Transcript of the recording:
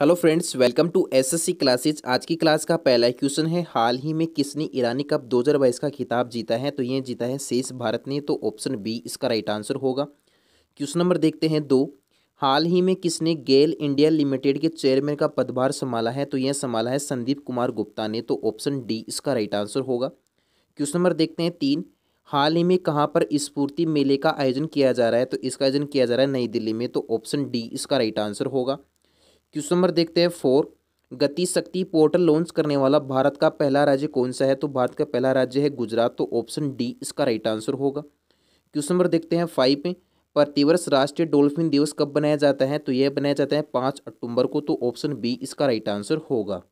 hello friends welcome to SSC classes आज की class का पहला क्वेश्चन है हाल ही में किसने ईरानी कप 2022 का खिताब जीता है तो ये जीता है शेष भारत ने तो ऑप्शन बी इसका राइट आंसर होगा क्वेश्चन नंबर देखते हैं दो हाल ही में किसने गेल इंडिया लिमिटेड के चेयरमैन का पदभार संभाला है तो यह संभाला है संदीप कुमार गुप्ता ने तो ऑप्शन डी इसका राइट आंसर होगा क्वेश्चन नंबर देखते हैं तीन हाल ही में कहाँ पर स्फूर्ति मेले का आयोजन किया जा रहा है तो इसका आयोजन किया जा रहा है नई दिल्ली में तो ऑप्शन डी इसका राइट आंसर होगा क्वेश्चन नंबर देखते हैं फोर गति शक्ति पोर्टल लॉन्च करने वाला भारत का पहला राज्य कौन सा है तो भारत का पहला राज्य है गुजरात तो ऑप्शन डी इसका राइट आंसर होगा क्वेश्चन नंबर देखते हैं फाइव में प्रतिवर्ष राष्ट्रीय डोल्फिन दिवस कब बनाया जाता है तो यह बनाया जाता है पाँच अक्टूबर को तो ऑप्शन बी इसका राइट आंसर होगा